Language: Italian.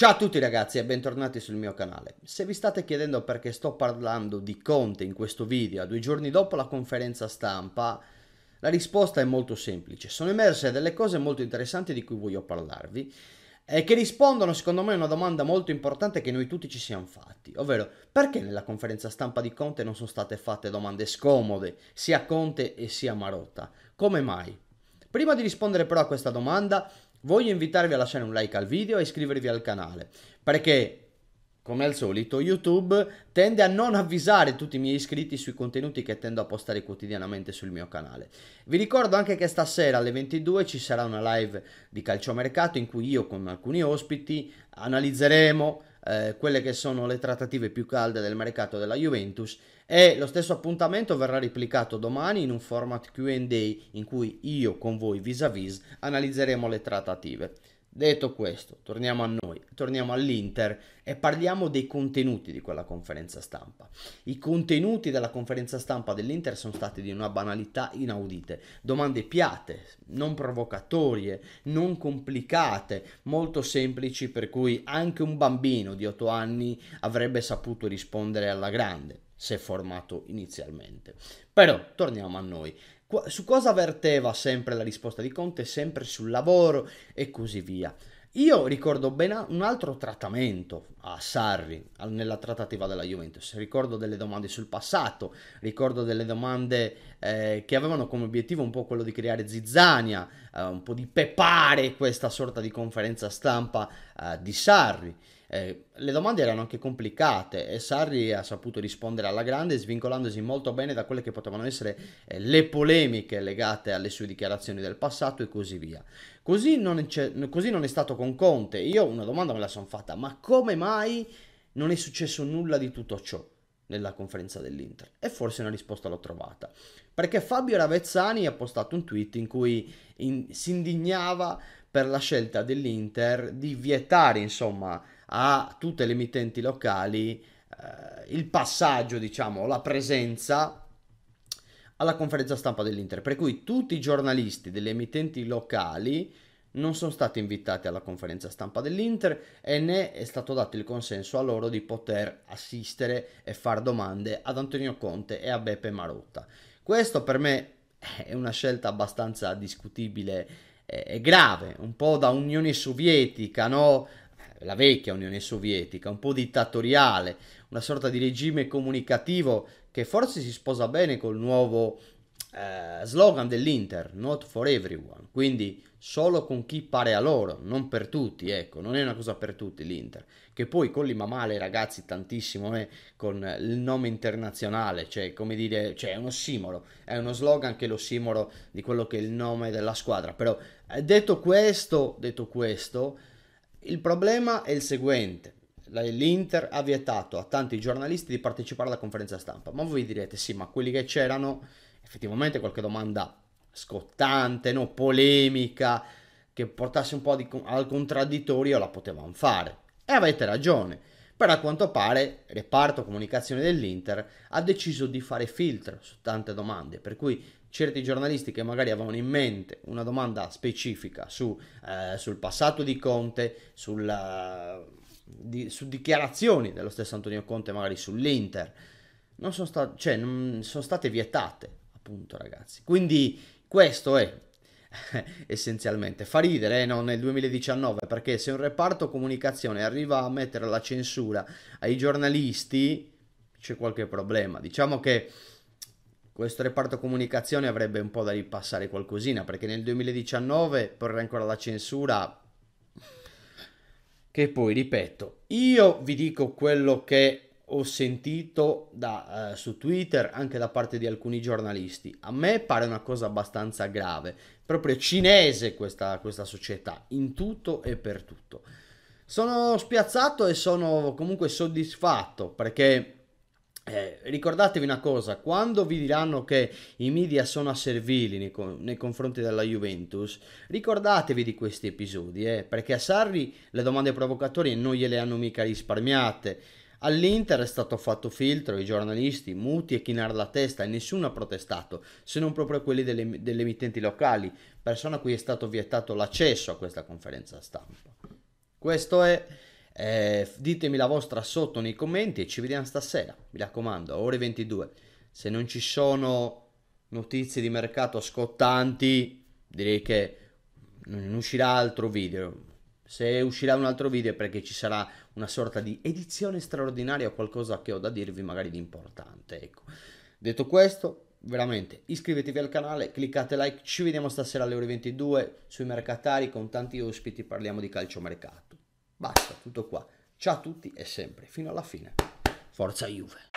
Ciao a tutti ragazzi e bentornati sul mio canale. Se vi state chiedendo perché sto parlando di Conte in questo video, due giorni dopo la conferenza stampa, la risposta è molto semplice. Sono emerse delle cose molto interessanti di cui voglio parlarvi e che rispondono secondo me a una domanda molto importante che noi tutti ci siamo fatti, ovvero perché nella conferenza stampa di Conte non sono state fatte domande scomode sia a Conte e sia a Marotta? Come mai? Prima di rispondere però a questa domanda Voglio invitarvi a lasciare un like al video e iscrivervi al canale, perché come al solito, YouTube tende a non avvisare tutti i miei iscritti sui contenuti che tendo a postare quotidianamente sul mio canale. Vi ricordo anche che stasera alle 22 ci sarà una live di calciomercato in cui io con alcuni ospiti analizzeremo eh, quelle che sono le trattative più calde del mercato della Juventus e lo stesso appuntamento verrà replicato domani in un format QA in cui io con voi vis à -vis analizzeremo le trattative. Detto questo, torniamo a noi, torniamo all'Inter e parliamo dei contenuti di quella conferenza stampa. I contenuti della conferenza stampa dell'Inter sono stati di una banalità inaudite, domande piatte, non provocatorie, non complicate, molto semplici per cui anche un bambino di 8 anni avrebbe saputo rispondere alla grande se formato inizialmente. Però torniamo a noi su cosa verteva sempre la risposta di Conte, sempre sul lavoro e così via. Io ricordo ben un altro trattamento a Sarri nella trattativa della Juventus, ricordo delle domande sul passato, ricordo delle domande eh, che avevano come obiettivo un po' quello di creare zizzania, eh, un po' di pepare questa sorta di conferenza stampa eh, di Sarri. Eh, le domande erano anche complicate e Sarri ha saputo rispondere alla grande svincolandosi molto bene da quelle che potevano essere eh, le polemiche legate alle sue dichiarazioni del passato e così via. Così non, così non è stato con Conte. Io una domanda me la sono fatta, ma come mai non è successo nulla di tutto ciò? nella conferenza dell'Inter e forse una risposta l'ho trovata perché Fabio Ravezzani ha postato un tweet in cui in, si indignava per la scelta dell'Inter di vietare insomma a tutte le emittenti locali eh, il passaggio, diciamo, la presenza alla conferenza stampa dell'Inter, per cui tutti i giornalisti delle emittenti locali non sono stati invitati alla conferenza stampa dell'Inter e né è stato dato il consenso a loro di poter assistere e fare domande ad Antonio Conte e a Beppe Marotta. Questo per me è una scelta abbastanza discutibile è grave, un po' da Unione Sovietica, no? la vecchia Unione Sovietica, un po' dittatoriale, una sorta di regime comunicativo che forse si sposa bene col nuovo eh, slogan dell'Inter, not for everyone, quindi solo con chi pare a loro, non per tutti, ecco, non è una cosa per tutti l'Inter, che poi con l'Imamale ragazzi tantissimo eh, con il nome internazionale, cioè come dire, cioè, è uno simolo, è uno slogan che è lo simolo di quello che è il nome della squadra, però eh, detto questo, detto questo, il problema è il seguente, l'Inter ha vietato a tanti giornalisti di partecipare alla conferenza stampa, ma voi direte sì, ma quelli che c'erano effettivamente qualche domanda scottante, no? polemica, che portasse un po' di, al contraddittorio, la potevamo fare. E avete ragione, però a quanto pare il reparto comunicazione dell'Inter ha deciso di fare filtro su tante domande, per cui certi giornalisti che magari avevano in mente una domanda specifica su, eh, sul passato di Conte, sulla, eh, di, su dichiarazioni dello stesso Antonio Conte magari sull'Inter, non sono, sta- cioè, non sono state vietate Punto, ragazzi. Quindi questo è essenzialmente. Fa ridere eh, no? nel 2019 perché se un reparto comunicazione arriva a mettere la censura ai giornalisti c'è qualche problema. Diciamo che questo reparto comunicazione avrebbe un po' da ripassare qualcosina perché nel 2019 porre ancora la censura che poi ripeto io vi dico quello che ho sentito da, eh, su Twitter anche da parte di alcuni giornalisti. A me pare una cosa abbastanza grave, proprio cinese questa, questa società, in tutto e per tutto. Sono spiazzato e sono comunque soddisfatto perché eh, ricordatevi una cosa, quando vi diranno che i media sono asservili nei, nei confronti della Juventus, ricordatevi di questi episodi, eh, perché a Sarri le domande provocatorie non gliele hanno mica risparmiate All'Inter è stato fatto filtro, i giornalisti muti e chinare la testa e nessuno ha protestato, se non proprio quelli delle, delle emittenti locali, persona a cui è stato vietato l'accesso a questa conferenza stampa. Questo è, eh, ditemi la vostra sotto nei commenti e ci vediamo stasera, mi raccomando, ore 22. Se non ci sono notizie di mercato scottanti, direi che non uscirà altro video. Se uscirà un altro video è perché ci sarà una sorta di edizione straordinaria o qualcosa che ho da dirvi magari di importante, ecco. Detto questo, veramente iscrivetevi al canale, cliccate like, ci vediamo stasera alle ore 22 sui mercatari con tanti ospiti, parliamo di calciomercato. Basta, tutto qua. Ciao a tutti e sempre, fino alla fine. Forza Juve.